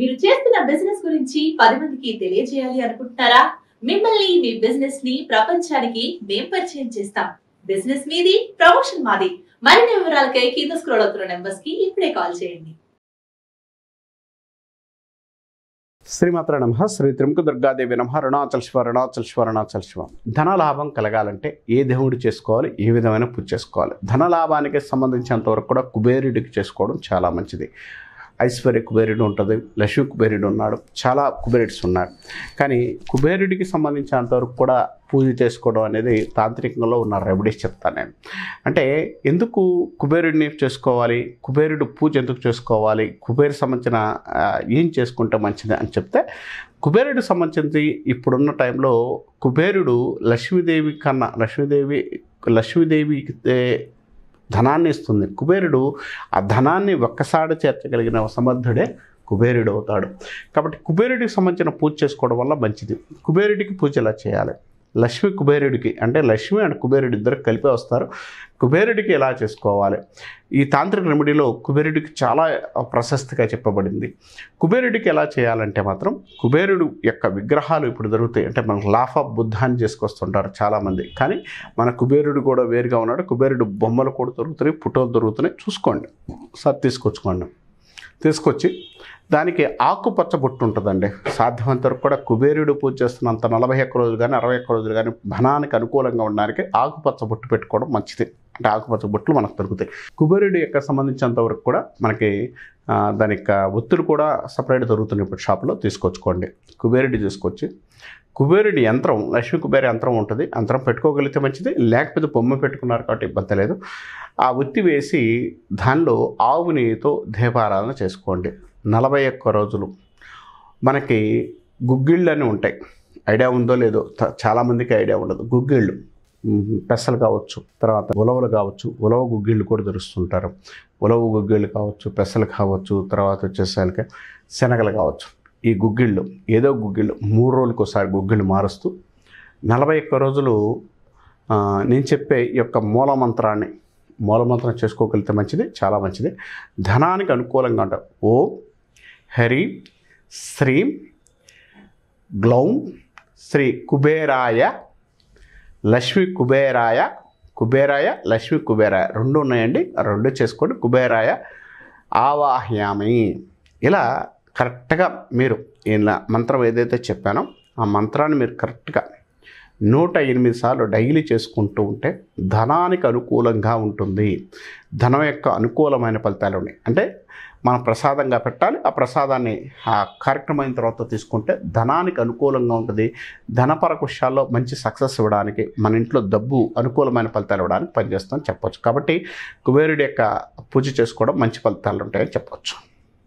మీరు చేస్తున్న బిజినెస్ గురించి పది మందికి తెలియజేయాలి అనుకుంటున్నారా మిమ్మల్ని మీ బిజినెస్ ని ప్రపంచానికి మేం పరిచయం చేస్తాం బిజినెస్ మీది ప్రమోషన్ మాది మరిన్ని వివరాలకై కింద స్క్రోల్ అవుతున్న నెంబర్స్ కి ఇప్పుడే కాల్ చేయండి శ్రీమాత్ర నమ శ్రీ త్రిముఖ దుర్గాదేవి నమ రుణాచల శివ రుణాచల శివ రుణాచల శివ ధనలాభం కలగాలంటే ఏ దేవుడు చేసుకోవాలి ఏ విధమైన పూజ చేసుకోవాలి ధనలాభానికి సంబంధించినంతవరకు కూడా కుబేరుడికి చేసుకోవడం చాలా మంచిది ఐశ్వర్య కుబేరుడు ఉంటుంది లక్ష్మి కుబేరుడు ఉన్నాడు చాలా కుబేరుడ్స్ ఉన్నారు కానీ కుబేరుడికి సంబంధించినంతవరకు కూడా పూజ చేసుకోవడం అనేది తాంత్రికంలో ఉన్న రెమెడీస్ చెప్తాను నేను అంటే ఎందుకు కుబేరుడిని చేసుకోవాలి కుబేరుడు పూజ ఎందుకు చేసుకోవాలి కుబేరు సంబంధించిన ఏం చేసుకుంటే మంచిది అని చెప్తే కుబేరుడు సంబంధించి ఇప్పుడున్న టైంలో కుబేరుడు లక్ష్మీదేవి కన్నా లక్ష్మీదేవి లక్ష్మీదేవి ధనాన్ని ఇస్తుంది కుబేరుడు ఆ ధనాన్ని ఒక్కసారి చేర్చగలిగిన సమర్థుడే కుబేరుడు అవుతాడు కాబట్టి కుబేరుడికి సంబంధించిన పూజ చేసుకోవడం వల్ల మంచిది కుబేరుడికి పూజ ఎలా చేయాలి లక్ష్మి కుబేరుడికి అంటే లక్ష్మి అండ్ కుబేరుడు ఇద్దరు కలిపే వస్తారు కుబేరుడికి ఎలా చేసుకోవాలి ఈ తాంత్రిక రెమెడీలో కుబేరుడికి చాలా ప్రశస్తిగా చెప్పబడింది కుబేరుడికి ఎలా చేయాలంటే మాత్రం కుబేరుడు యొక్క విగ్రహాలు ఇప్పుడు దొరుకుతాయి అంటే మనకు లాఫ్ ఆఫ్ బుద్ధాన్ని చేసుకొస్తుంటారు చాలామంది కానీ మన కుబేరుడు కూడా వేరుగా ఉన్నాడు కుబేరుడు బొమ్మలు కూడా దొరుకుతున్నాయి పుట్టలు దొరుకుతున్నాయి చూసుకోండి సార్ తీసుకొచ్చుకోండి తీసుకొచ్చి దానికి ఆకుపచ్చ బొట్టు ఉంటుందండి సాధ్యమంత వరకు కూడా కుబేరుడు పూజ చేస్తున్నంత నలభై ఒక్క రోజులు కానీ అరవై ఒక్క రోజులు కానీ ధనానికి అనుకూలంగా ఉండడానికి ఆకుపచ్చ బొట్టు పెట్టుకోవడం మంచిది అంటే ఆకుపచ్చ బొట్లు మనకు దొరుకుతాయి కుబేరుడి యొక్క సంబంధించినంత వరకు కూడా మనకి దాని యొక్క ఒత్తులు కూడా సపరేట్ దొరుకుతున్నాయి ఇప్పుడు షాప్లో తీసుకొచ్చుకోండి కుబేరుడి తీసుకొచ్చి కుబేరుడి యంత్రం లక్ష్మీ కుబేర యంత్రం ఉంటుంది యంత్రం పెట్టుకోగలిగితే మంచిది లేకపోతే బొమ్మ పెట్టుకున్నారు కాబట్టి ఇబ్బంది లేదు ఆ ఒత్తి వేసి దానిలో ఆవునితో నెయ్యితో దీపారాధన చేసుకోండి నలభై ఒక్క రోజులు మనకి గుగ్గిళ్ళు అని ఉంటాయి ఐడియా ఉందో లేదో చాలామందికి ఐడియా ఉండదు గుగ్గిళ్ళు పెసలు కావచ్చు తర్వాత ఉలవలు కావచ్చు ఉలవ గుగ్గిళ్ళు కూడా దొరుకుతుంటారు ఉలవ గుగ్గిళ్ళు కావచ్చు పెసలు కావచ్చు తర్వాత వచ్చేసరికి శనగలు కావచ్చు ఈ గుగ్గిళ్ళు ఏదో గుగ్గిళ్ళు మూడు రోజులకు ఒకసారి గుగ్గిళ్ళు మారుస్తూ నలభై ఒక్క రోజులు నేను చెప్పే ఈ యొక్క మూలమంత్రాన్ని మూలమంత్రం చేసుకోగలిగితే మంచిది చాలా మంచిది ధనానికి అనుకూలంగా ఉంటాం ఓ హరి శ్రీం గ్లౌం శ్రీ కుబేరాయ లక్ష్మి కుబేరాయ కుబేరాయ లక్ష్మి కుబేరాయ రెండు ఉన్నాయండి రెండు చేసుకోండి కుబేరాయ ఆవాహ్యామి ఇలా కరెక్ట్గా మీరు ఇలా మంత్రం ఏదైతే చెప్పానో ఆ మంత్రాన్ని మీరు కరెక్ట్గా నూట ఎనిమిది సార్లు డైలీ చేసుకుంటూ ఉంటే ధనానికి అనుకూలంగా ఉంటుంది ధనం యొక్క అనుకూలమైన ఫలితాలు ఉన్నాయి అంటే మనం ప్రసాదంగా పెట్టాలి ఆ ప్రసాదాన్ని ఆ కార్యక్రమం అయిన తర్వాత తీసుకుంటే ధనానికి అనుకూలంగా ఉంటుంది ధనపర కుషాల్లో మంచి సక్సెస్ ఇవ్వడానికి మన ఇంట్లో డబ్బు అనుకూలమైన ఫలితాలు ఇవ్వడానికి పనిచేస్తామని చెప్పవచ్చు కాబట్టి కుబేరుడి యొక్క పూజ చేసుకోవడం మంచి ఫలితాలు ఉంటాయని చెప్పవచ్చు